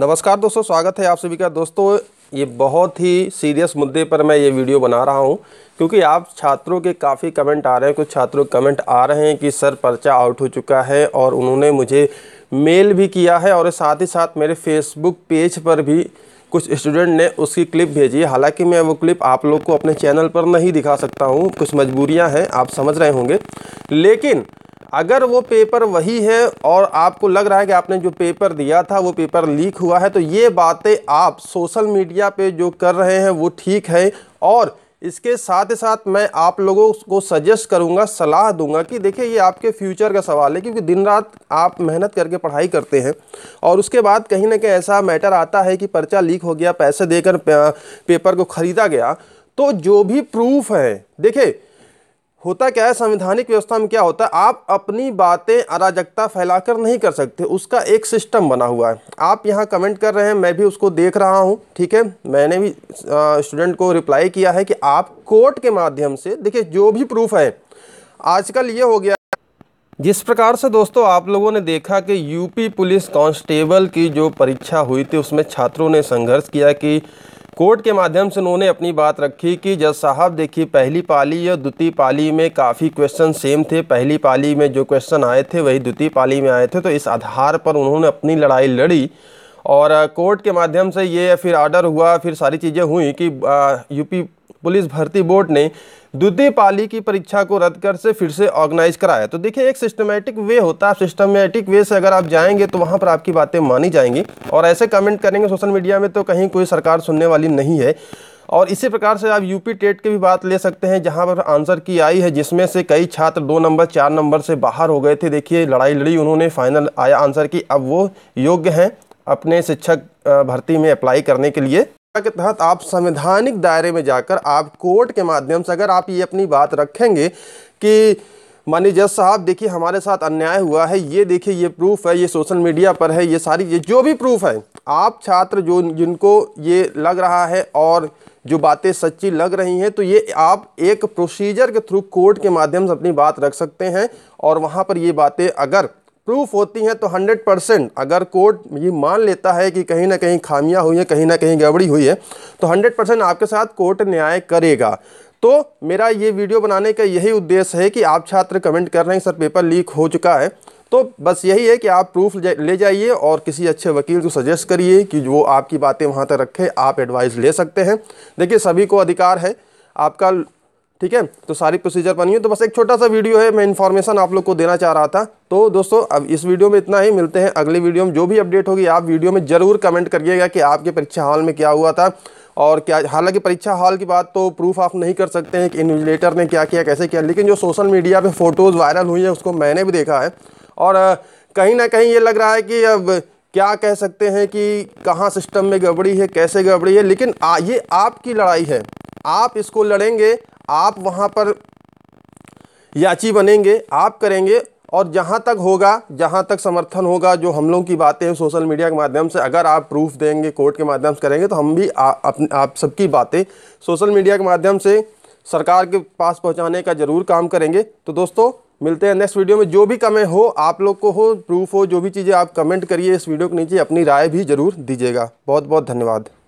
नमस्कार दोस्तों स्वागत है आप सभी का दोस्तों ये बहुत ही सीरियस मुद्दे पर मैं ये वीडियो बना रहा हूँ क्योंकि आप छात्रों के काफ़ी कमेंट आ रहे हैं कुछ छात्रों कमेंट आ रहे हैं कि सर पर्चा आउट हो चुका है और उन्होंने मुझे मेल भी किया है और साथ ही साथ मेरे फेसबुक पेज पर भी कुछ स्टूडेंट ने उसकी क्लिप भेजी है हालांकि मैं वो क्लिप आप लोग को अपने चैनल पर नहीं दिखा सकता हूँ कुछ मजबूरियाँ हैं आप समझ रहे होंगे लेकिन अगर वो पेपर वही है और आपको लग रहा है कि आपने जो पेपर दिया था वो पेपर लीक हुआ है तो ये बातें आप सोशल मीडिया पे जो कर रहे हैं वो ठीक है और इसके साथ ही साथ मैं आप लोगों को सजेस्ट करूंगा सलाह दूंगा कि देखिए ये आपके फ्यूचर का सवाल है क्योंकि दिन रात आप मेहनत करके पढ़ाई करते हैं और उसके बाद कहीं ना कहीं ऐसा मैटर आता है कि पर्चा लीक हो गया पैसे देकर पेपर को ख़रीदा गया तो जो भी प्रूफ है देखिए होता क्या है संवैधानिक व्यवस्था में क्या होता है आप अपनी बातें अराजकता फैलाकर नहीं कर सकते उसका एक सिस्टम बना हुआ है आप यहाँ कमेंट कर रहे हैं मैं भी उसको देख रहा हूँ ठीक है मैंने भी स्टूडेंट को रिप्लाई किया है कि आप कोर्ट के माध्यम से देखिए जो भी प्रूफ है आजकल ये हो गया जिस प्रकार से दोस्तों आप लोगों ने देखा कि यूपी पुलिस कांस्टेबल की जो परीक्षा हुई थी उसमें छात्रों ने संघर्ष किया कि कोर्ट के माध्यम से उन्होंने अपनी बात रखी कि जज साहब देखिए पहली पाली या द्वितीय पाली में काफ़ी क्वेश्चन सेम थे पहली पाली में जो क्वेश्चन आए थे वही द्वितीय पाली में आए थे तो इस आधार पर उन्होंने अपनी लड़ाई लड़ी और कोर्ट के माध्यम से ये फिर आर्डर हुआ फिर सारी चीज़ें हुई कि यूपी पुलिस भर्ती बोर्ड ने द्वितीय पाली की परीक्षा को रद्द कर से फिर से ऑर्गेनाइज कराया तो देखिए एक सिस्टमेटिक वे होता है सिस्टमेटिक वे से अगर आप जाएंगे तो वहाँ पर आपकी बातें मानी जाएंगी और ऐसे कमेंट करेंगे सोशल मीडिया में तो कहीं कोई सरकार सुनने वाली नहीं है और इसी प्रकार से आप यूपी टेट की भी बात ले सकते हैं जहां पर आंसर की आई है जिसमें से कई छात्र दो नंबर चार नंबर से बाहर हो गए थे देखिए लड़ाई लड़ी उन्होंने फाइनल आया आंसर की अब वो योग्य हैं अपने शिक्षक भर्ती में अप्लाई करने के लिए के तहत आप संवैधानिक दायरे में जाकर आप कोर्ट के माध्यम से अगर आप ये अपनी बात रखेंगे कि मानी जज साहब देखिए हमारे साथ अन्याय हुआ है ये देखिए ये प्रूफ है ये सोशल मीडिया पर है ये सारी ये जो भी प्रूफ है आप छात्र जो जिनको ये लग रहा है और जो बातें सच्ची लग रही हैं तो ये आप एक प्रोसीजर के थ्रू कोर्ट के माध्यम से अपनी बात रख सकते हैं और वहाँ पर ये बातें अगर प्रूफ होती हैं तो 100 परसेंट अगर कोर्ट ये मान लेता है कि कहीं ना कहीं खामियां हुई हैं कहीं ना कहीं गड़बड़ी हुई है तो 100 परसेंट आपके साथ कोर्ट न्याय करेगा तो मेरा ये वीडियो बनाने का यही उद्देश्य है कि आप छात्र कमेंट कर रहे हैं सर पेपर लीक हो चुका है तो बस यही है कि आप प्रूफ ले जाइए और किसी अच्छे वकील को सजेस्ट करिए कि वो आपकी बातें वहाँ तक रखें आप एडवाइस ले सकते हैं देखिए सभी को अधिकार है आपका ठीक है तो सारी प्रोसीजर बनी है तो बस एक छोटा सा वीडियो है मैं इन्फॉर्मेशन आप लोग को देना चाह रहा था तो दोस्तों अब इस वीडियो में इतना ही मिलते हैं अगले वीडियो में जो भी अपडेट होगी आप वीडियो में ज़रूर कमेंट करिएगा कि आपके परीक्षा हॉल में क्या हुआ था और क्या हालांकि परीक्षा हॉल की बात तो प्रूफ आप नहीं कर सकते हैं कि इन्विजिलेटर ने क्या किया कैसे किया लेकिन जो सोशल मीडिया पर फ़ोटोज़ वायरल हुई है उसको मैंने भी देखा है और कहीं ना कहीं ये लग रहा है कि अब क्या कह सकते हैं कि कहाँ सिस्टम में गड़बड़ी है कैसे गड़बड़ी है लेकिन ये आपकी लड़ाई है आप इसको लड़ेंगे आप वहाँ पर याची बनेंगे आप करेंगे और जहाँ तक होगा जहाँ तक समर्थन होगा जो हम लोग की बातें हैं सोशल मीडिया के माध्यम से अगर आप प्रूफ देंगे कोर्ट के माध्यम से करेंगे तो हम भी आ, अपने आप सबकी बातें सोशल मीडिया के माध्यम से सरकार के पास पहुँचाने का ज़रूर काम करेंगे तो दोस्तों मिलते हैं नेक्स्ट वीडियो में जो भी कमें हो आप लोग को हो प्रूफ हो जो भी चीज़ें आप कमेंट करिए इस वीडियो के नीचे अपनी राय भी ज़रूर दीजिएगा बहुत बहुत धन्यवाद